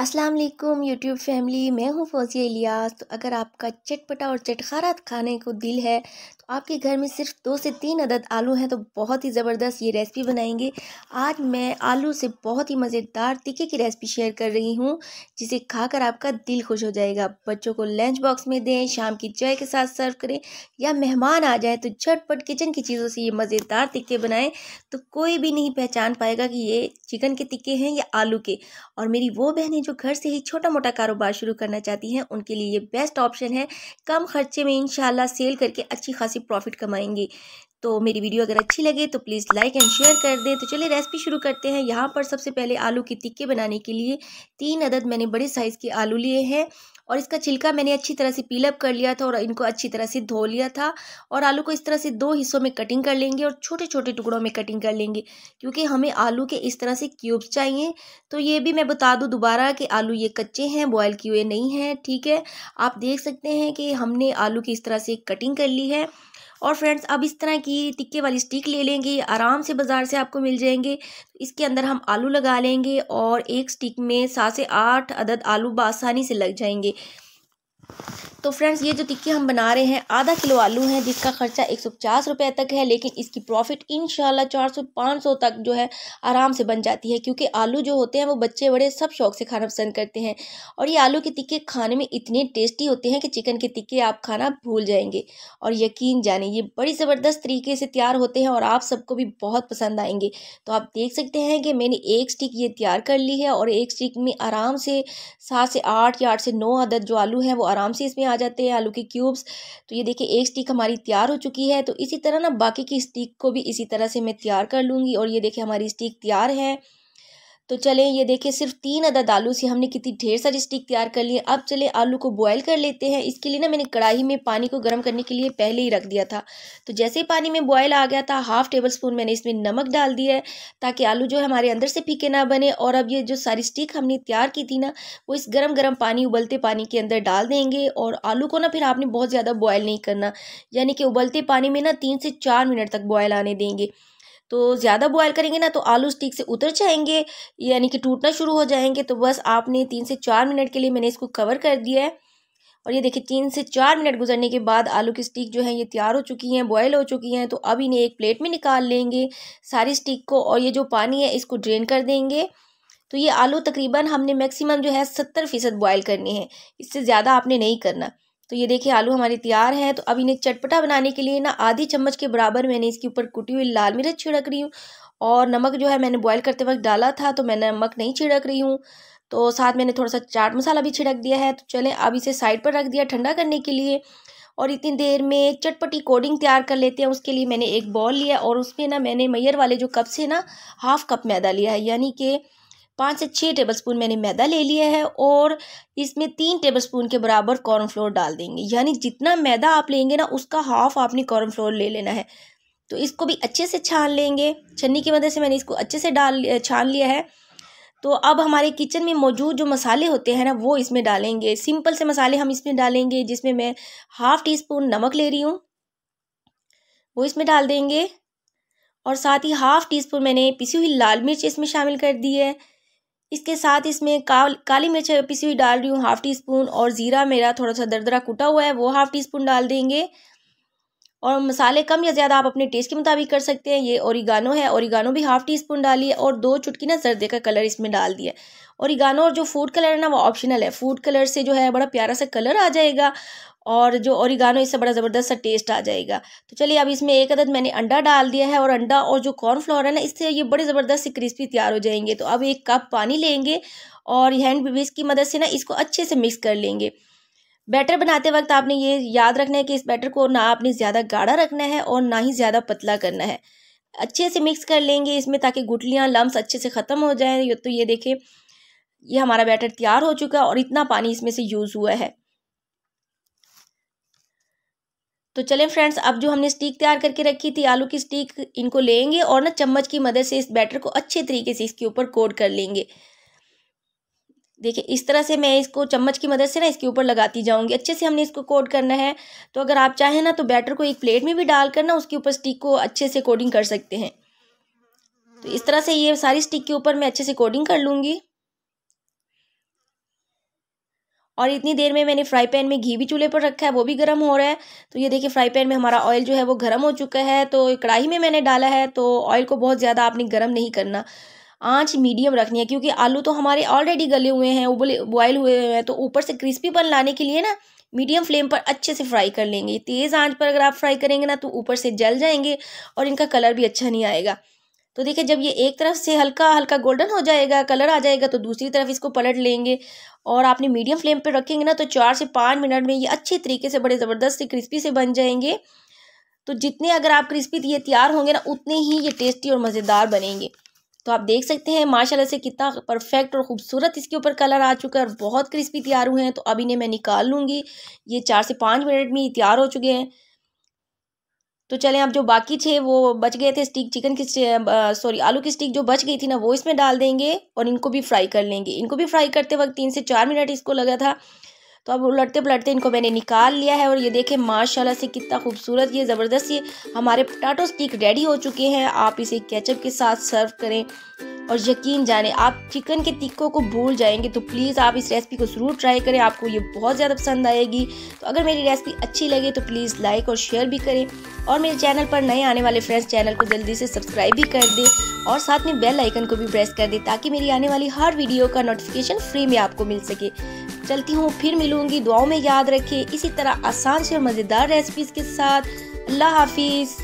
अस्सलाम वालेकुम YouTube family मैं हूँ फौजिया इलियास तो अगर आपका चटपटा और चटखारा खाने को दिल है तो आपके घर में सिर्फ दो से तीन अदद आलू हैं तो बहुत ही ज़बरदस्त ये रेसिपी बनाएंगे आज मैं आलू से बहुत ही मज़ेदार तिक्के की रेसिपी शेयर कर रही हूँ जिसे खाकर आपका दिल खुश हो जाएगा बच्चों को लंच बॉक्स में दें शाम की चाय के साथ सर्व करें या मेहमान आ जाए तो झटपट किचन की चीज़ों से ये मज़ेदार तिक्के बनाएँ तो कोई भी नहीं पहचान पाएगा कि ये चिकन के तिक्के हैं या आलू के और मेरी वो बहनें जो घर से ही छोटा मोटा कारोबार शुरू करना चाहती हैं उनके लिए ये बेस्ट ऑप्शन है कम खर्चे में इनशाला सेल करके अच्छी खासी प्रॉफिट कमाएंगे तो मेरी वीडियो अगर अच्छी लगे तो प्लीज़ लाइक एंड शेयर कर दें तो चलिए रेसिपी शुरू करते हैं यहाँ पर सबसे पहले आलू के टिक्के बनाने के लिए तीन अदद मैंने बड़े साइज़ के आलू लिए हैं और इसका छिलका मैंने अच्छी तरह से पीलअप कर लिया था और इनको अच्छी तरह से धो लिया था और आलू को इस तरह से दो हिस्सों में कटिंग कर लेंगे और छोटे छोटे टुकड़ों में कटिंग कर लेंगे क्योंकि हमें आलू के इस तरह से क्यूब्स चाहिए तो ये भी मैं बता दूँ दोबारा कि आलू ये कच्चे हैं बॉयल किए नहीं हैं ठीक है आप देख सकते हैं कि हमने आलू की इस तरह से कटिंग कर ली है और फ्रेंड्स अब इस तरह की टिक्के वाली स्टिक ले लेंगे आराम से बाज़ार से आपको मिल जाएंगे इसके अंदर हम आलू लगा लेंगे और एक स्टिक में सात से आठ अदद आलू बासानी से लग जाएंगे तो फ्रेंड्स ये जो टिक्की हम बना रहे हैं आधा किलो आलू हैं जिसका ख़र्चा एक सौ पचास रुपये तक है लेकिन इसकी प्रॉफिट इन चार सौ पाँच सौ तक जो है आराम से बन जाती है क्योंकि आलू जो होते हैं वो बच्चे बड़े सब शौक से खाना पसंद करते हैं और ये आलू के टिक्के खाने में इतने टेस्टी होते हैं कि चिकन के टिक्के आप खाना भूल जाएंगे और यकीन जाने ये बड़ी ज़बरदस्त तरीके से तैयार होते हैं और आप सबको भी बहुत पसंद आएंगे तो आप देख सकते हैं कि मैंने एक स्टिक ये तैयार कर ली है और एक स्टिक में आराम से सात से आठ या आठ से नौ अदद जो आलू हैं वो आराम आराम से इसमें आ जाते हैं आलू के क्यूब्स तो ये देखिए एक स्टिक हमारी तैयार हो चुकी है तो इसी तरह ना बाकी की स्टिक को भी इसी तरह से मैं तैयार कर लूँगी और ये देखिए हमारी स्टिक तैयार है तो चले ये देखिए सिर्फ तीन अदद आलू से हमने कितनी ढेर सारी स्टिक तैयार कर लिए अब चले आलू को बॉयल कर लेते हैं इसके लिए ना मैंने कढ़ाई में पानी को गर्म करने के लिए पहले ही रख दिया था तो जैसे ही पानी में बॉयल आ गया था हाफ टेबल स्पून मैंने इसमें नमक डाल दिया है ताकि आलू जो है हमारे अंदर से फीके ना बने और अब ये जो सारी स्टिक हमने तैयार की थी ना वो इस गर्म गर्म पानी उबलते पानी के अंदर डाल देंगे और आलू को ना फिर आपने बहुत ज़्यादा बॉयल नहीं करना यानी कि उबलते पानी में ना तीन से चार मिनट तक बॉयल आने देंगे तो ज़्यादा बॉयल करेंगे ना तो आलू स्टिक से उतर जाएंगे यानी कि टूटना शुरू हो जाएंगे तो बस आपने तीन से चार मिनट के लिए मैंने इसको कवर कर दिया है और ये देखिए तीन से चार मिनट गुजरने के बाद आलू की स्टिक जो है ये तैयार हो चुकी हैं बॉयल हो चुकी हैं तो अब इन्हें एक प्लेट में निकाल लेंगे सारी स्टिक को और ये जो पानी है इसको ड्रेन कर देंगे तो ये आलू तकरीबन हमने मैक्सिमम जो है सत्तर फ़ीसद बॉयल करने हैं इससे ज़्यादा आपने नहीं करना तो ये देखिए आलू हमारे तैयार हैं तो अब इन्हें चटपटा बनाने के लिए ना आधी चम्मच के बराबर मैंने इसके ऊपर कुटी हुई लाल मिर्च छिड़क रही हूँ और नमक जो है मैंने बॉईल करते वक्त डाला था तो मैं नमक नहीं छिड़क रही हूँ तो साथ मैंने थोड़ा सा चाट मसाला भी छिड़क दिया है तो चलें अब इसे साइड पर रख दिया ठंडा करने के लिए और इतनी देर में चटपटी कोडिंग तैयार कर लेते हैं उसके लिए मैंने एक बॉल लिया और उसमें ना मैंने मैयर वाले जो कप से ना हाफ़ कप मैदा लिया है यानी कि पाँच से छः टेबलस्पून मैंने मैदा ले लिया है और इसमें तीन टेबलस्पून के बराबर कॉर्नफ्लोर डाल देंगे यानी जितना मैदा आप लेंगे ना उसका हाफ आपने कॉर्नफ्लोर ले लेना है तो इसको भी अच्छे से छान लेंगे छन्नी की मदद से मैंने इसको अच्छे से डाल छान लिया है तो अब हमारे किचन में मौजूद जो मसाले होते हैं ना वो इसमें डालेंगे सिंपल से मसाले हम इसमें डालेंगे जिसमें मैं हाफ़ टी स्पून नमक ले रही हूँ वो इसमें डाल देंगे और साथ ही हाफ़ टी स्पून मैंने पिसी हुई लाल मिर्च इसमें शामिल कर दी है इसके साथ इसमें काल, काली मिर्च पिसी हुई डाल रही हूँ हाफ टी स्पून और ज़ीरा मेरा थोड़ा सा दरदरा कुटा हुआ है वो हाफ टी स्पून डाल देंगे और मसाले कम या ज़्यादा आप अपने टेस्ट के मुताबिक कर सकते हैं ये औरिगानो है औरिगानो भी हाफ़ टी स्पून डाली है और दो चुटकी ना जर्दे का कलर इसमें डाल दिया इगानो और जो फूड कलर है ना वो ऑप्शनल है फूड कलर से जो है बड़ा प्यारा सा कलर आ जाएगा और जो औरिगानो इससे बड़ा ज़बरदस्त सा टेस्ट आ जाएगा तो चलिए अब इसमें एक अदद मैंने अंडा डाल दिया है और अंडा और जो कॉर्नफ्लोर है ना इससे ये बड़े ज़बरदस्त से क्रिस्पी तैयार हो जाएंगे तो अब एक कप पानी लेंगे और हैंड बेबीज की मदद से ना इसको अच्छे से मिक्स कर लेंगे बैटर बनाते वक्त आपने ये याद रखना है कि इस बैटर को ना आपने ज़्यादा गाढ़ा रखना है और ना ही ज़्यादा पतला करना है अच्छे से मिक्स कर लेंगे इसमें ताकि गुटलियाँ लम्स अच्छे से ख़त्म हो जाएँ तो ये देखें ये हमारा बैटर तैयार हो चुका है और इतना पानी इसमें से यूज़ हुआ है तो चलें फ्रेंड्स अब जो हमने स्टीक तैयार करके रखी थी आलू की स्टीक इनको लेंगे और ना चम्मच की मदद से इस बैटर को अच्छे तरीके से इसके ऊपर कोट कर लेंगे देखिए इस तरह से मैं इसको चम्मच की मदद से ना इसके ऊपर लगाती जाऊंगी अच्छे से हमने इसको कोट करना है तो अगर आप चाहें ना तो बैटर को एक प्लेट में भी डाल कर ना उसके ऊपर स्टिक को अच्छे से कोडिंग कर सकते हैं तो इस तरह से ये सारी स्टिक के ऊपर मैं अच्छे से कोडिंग कर लूँगी और इतनी देर में मैंने फ्राई पैन में घी भी चूल्हे पर रखा है वो भी गर्म हो रहा है तो ये देखिए फ्राई पैन में हमारा ऑयल जो है वो गर्म हो चुका है तो कढ़ाई में मैंने डाला है तो ऑयल को बहुत ज़्यादा आपने गर्म नहीं करना आँच मीडियम रखनी है क्योंकि आलू तो हमारे ऑलरेडी गले हुए हैं उबले बॉयल हुए हुए हैं तो ऊपर से क्रिस्पीपन लाने के लिए ना मीडियम फ्लेम पर अच्छे से फ्राई कर लेंगे तेज़ आंच पर अगर आप फ्राई करेंगे ना तो ऊपर से जल जाएंगे और इनका कलर भी अच्छा नहीं आएगा तो देखिए जब ये एक तरफ से हल्का हल्का गोल्डन हो जाएगा कलर आ जाएगा तो दूसरी तरफ इसको पलट लेंगे और आपने मीडियम फ्लेम पर रखेंगे ना तो चार से पाँच मिनट में ये अच्छे तरीके से बड़े ज़बरदस्त से क्रिस्पी से बन जाएंगे तो जितने अगर आप क्रिस्पी ये तैयार होंगे ना उतने ही ये टेस्टी और मज़ेदार बनेंगे तो आप देख सकते हैं माशाल्लाह से कितना परफेक्ट और ख़ूबसूरत इसके ऊपर कलर आ चुका है और बहुत क्रिस्पी तैयार हुए हैं तो अब इन्हें मैं निकाल लूँगी ये चार से पाँच मिनट में तैयार हो चुके हैं तो चलें आप जो बाकी थे वो बच गए थे स्टिक चिकन की सॉरी आलू की स्टिक जो बच गई थी ना वो इसमें डाल देंगे और इनको भी फ्राई कर लेंगे इनको भी फ्राई करते वक्त तीन से चार मिनट इसको लगा था तो अब उलटते पलटते इनको मैंने निकाल लिया है और ये देखें माशाल्लाह से कितना खूबसूरत ये ज़बरदस्त ये हमारे पटाटो स्टिक रेडी हो चुके हैं आप इसे केचप के साथ सर्व करें और यकीन जाने आप चिकन के तिक्कों को भूल जाएंगे तो प्लीज़ आप इस रेसिपी को ज़रूर ट्राई करें आपको ये बहुत ज़्यादा पसंद आएगी तो अगर मेरी रेसिपी अच्छी लगे तो प्लीज़ लाइक और शेयर भी करें और मेरे चैनल पर नए आने वाले फ्रेंड्स चैनल को जल्दी से सब्सक्राइब भी कर दें और साथ में बेल आइकन को भी प्रेस कर दें ताकि मेरी आने वाली हर वीडियो का नोटिफिकेशन फ्री में आपको मिल सके चलती हूँ फिर मिलूंगी दुआओं में याद रखिए इसी तरह आसान से और मज़ेदार रेसिपीज़ के साथ अल्लाह हाफिज़